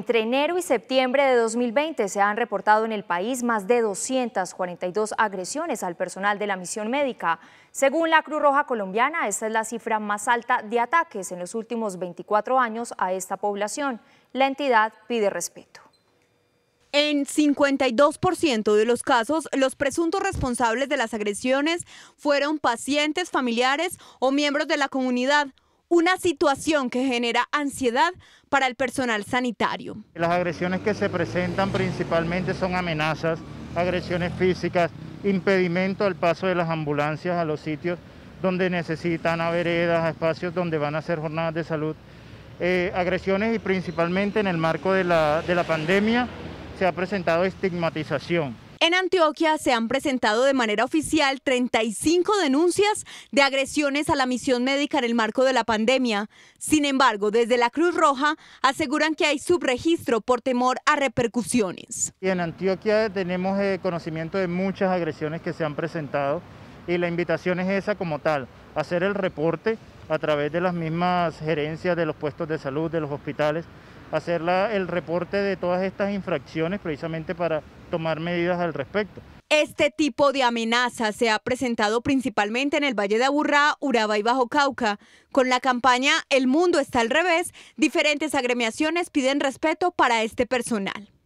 Entre enero y septiembre de 2020 se han reportado en el país más de 242 agresiones al personal de la misión médica. Según la Cruz Roja Colombiana, esta es la cifra más alta de ataques en los últimos 24 años a esta población. La entidad pide respeto. En 52% de los casos, los presuntos responsables de las agresiones fueron pacientes, familiares o miembros de la comunidad una situación que genera ansiedad para el personal sanitario. Las agresiones que se presentan principalmente son amenazas, agresiones físicas, impedimento al paso de las ambulancias a los sitios donde necesitan, a veredas, a espacios donde van a hacer jornadas de salud. Eh, agresiones y principalmente en el marco de la pandemia se ha presentado estigmatización. En Antioquia se han presentado de manera oficial 35 denuncias de agresiones a la misión médica en el marco de la pandemia. Sin embargo, desde la Cruz Roja aseguran que hay subregistro por temor a repercusiones. en Antioquia tenemos eh, conocimiento de muchas agresiones que se han presentado y la invitación es esa como tal, hacer el reporte a través de las mismas gerencias de los puestos de salud, de los hospitales, hacer el reporte de todas estas infracciones precisamente para tomar medidas al respecto. Este tipo de amenaza se ha presentado principalmente en el Valle de Aburrá, Urabá y Bajo Cauca. Con la campaña El mundo está al revés, diferentes agremiaciones piden respeto para este personal.